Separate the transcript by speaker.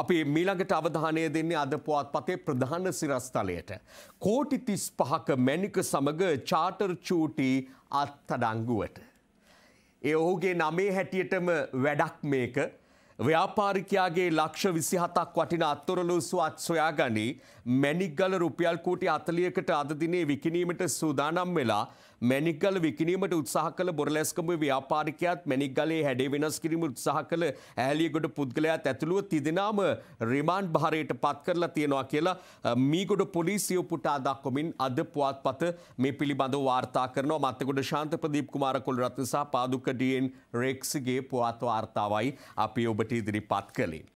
Speaker 1: අපි මීළඟට අවධානය දෙන්නේ අද පුවත්පතේ ප්‍රධාන සිරස්තලයට. කෝටි 35ක මැණික සමග චාටර් චූටි අත්අඩංගුවට. ඒ ඔහුගේ නමේ හැටියටම වැඩක් මේක. ව්‍යාපාරිකයාගේ ලක්ෂ විසිහතක් වටින අත්තුරලු සුවත් සොයාගනි මැනික්ගල රුපියල් කූටි අතලියකට අදදිනේ විකිනීමට සූදානම් වෙලා මැනිකල් විකිනීමට උත්සාහ කළ බොරලැස්කම ව්‍යාපාරිකයත් මැනික්ගලේ හැඩේ වෙනස් කිරීම උත්සාහ කළ ඇහලියගොඩ පුද්ගලයාත් ඇතුළුව තිදෙනාම රිමාන්ඩ් භාරයට පත් කරලා තියෙනවා කියලා මීගොඩ පොලිසිය පුටා දක්වමින් අද පුවත්පත මේ පිළිබඳව වාර්තා කරනවා මත්තගොඩ ශාන්ත ප්‍රදීප් කුමාර කුලරත්න සහ පාදුක ඩීඑන් රෙක්ස්ගේ පුවත් වාර්තාවයි අපි ඔබට Timothy Diripatkali.